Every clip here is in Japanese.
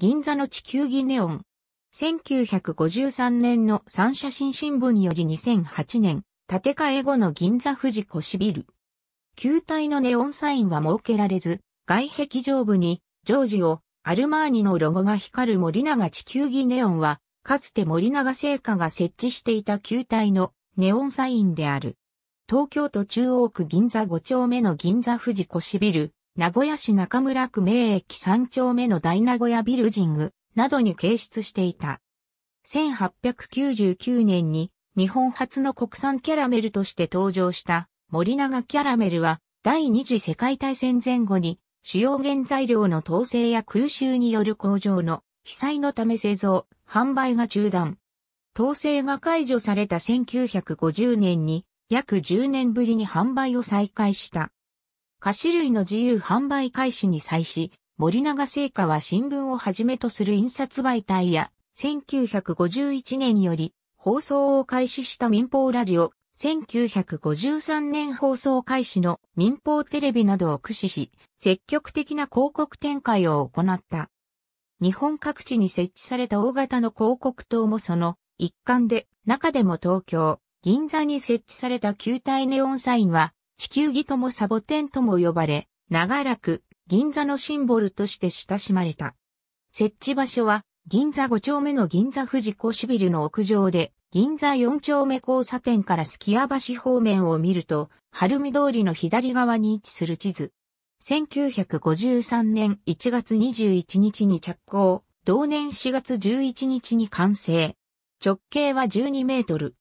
銀座の地球儀ネオン。1953年の三写真新聞により2008年、建て替え後の銀座富士腰ビル。球体のネオンサインは設けられず、外壁上部に、ジョージを、アルマーニのロゴが光る森永地球儀ネオンは、かつて森永製菓が設置していた球体のネオンサインである。東京都中央区銀座5丁目の銀座富士腰ビル、名古屋市中村区名駅3丁目の大名古屋ビルジングなどに掲出していた。1899年に日本初の国産キャラメルとして登場した森永キャラメルは第二次世界大戦前後に主要原材料の統制や空襲による工場の被災のため製造、販売が中断。統制が解除された1950年に約10年ぶりに販売を再開した。菓子類の自由販売開始に際し、森永製菓は新聞をはじめとする印刷媒体や、1951年により放送を開始した民放ラジオ、1953年放送開始の民放テレビなどを駆使し、積極的な広告展開を行った。日本各地に設置された大型の広告塔もその一環で、中でも東京、銀座に設置された球体ネオンサインは、地球儀ともサボテンとも呼ばれ、長らく銀座のシンボルとして親しまれた。設置場所は銀座5丁目の銀座富士コシビルの屋上で、銀座4丁目交差点からスキヤ橋方面を見ると、晴海通りの左側に位置する地図。1953年1月21日に着工、同年4月11日に完成。直径は12メートル。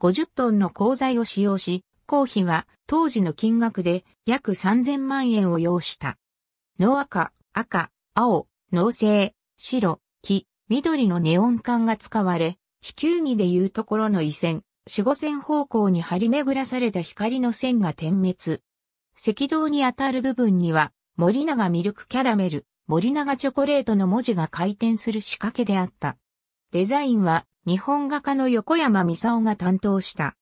50トンの鋼材を使用し、工費は当時の金額で約3000万円を要した。脳赤、赤、青、脳性、白、黄、緑のネオン管が使われ、地球儀でいうところの異線、四五線方向に張り巡らされた光の線が点滅。赤道に当たる部分には、森永ミルクキャラメル、森永チョコレートの文字が回転する仕掛けであった。デザインは日本画家の横山美沙が担当した。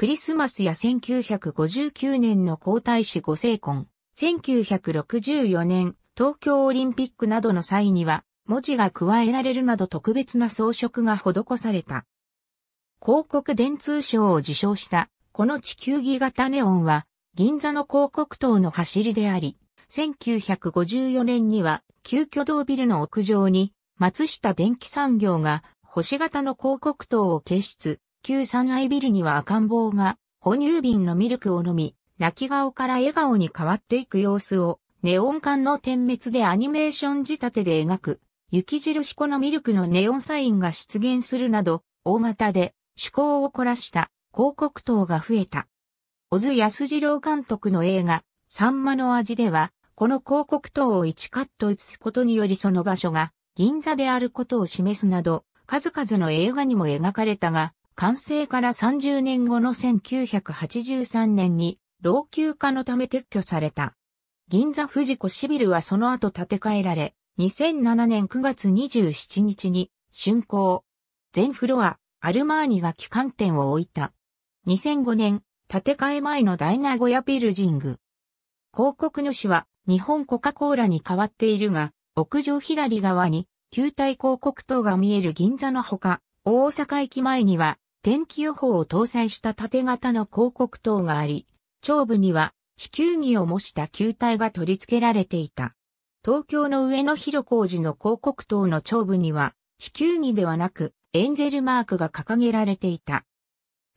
クリスマスや1959年の皇太子ご成婚、1964年東京オリンピックなどの際には文字が加えられるなど特別な装飾が施された。広告電通賞を受賞したこの地球儀型ネオンは銀座の広告塔の走りであり、1954年には旧挙動ビルの屋上に松下電機産業が星型の広告塔を掲出、旧三愛ビルには赤ん坊が、哺乳瓶のミルクを飲み、泣き顔から笑顔に変わっていく様子を、ネオン管の点滅でアニメーション仕立てで描く、雪印粉のミルクのネオンサインが出現するなど、大型で趣向を凝らした広告塔が増えた。小津安二郎監督の映画、サンマの味では、この広告塔を1カット映すことによりその場所が銀座であることを示すなど、数々の映画にも描かれたが、完成から30年後の1983年に老朽化のため撤去された。銀座富士子シビルはその後建て替えられ、2007年9月27日に竣工。全フロア、アルマーニが帰還店を置いた。2005年、建て替え前のダイナゴヤビルジング。広告主は日本コカ・コーラに変わっているが、屋上左側に球体広告塔が見える銀座のほか、大阪駅前には天気予報を搭載した縦型の広告塔があり、頂部には地球儀を模した球体が取り付けられていた。東京の上野広小路の広告塔の頂部には地球儀ではなくエンゼルマークが掲げられていた。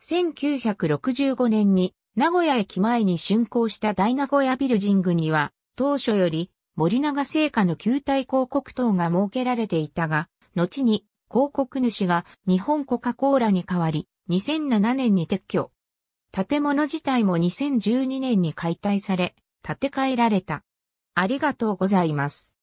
1965年に名古屋駅前に竣工した大名古屋ビルジングには当初より森永製菓の球体広告塔が設けられていたが、後に広告主が日本コカ・コーラに代わり、2007年に撤去。建物自体も2012年に解体され、建て替えられた。ありがとうございます。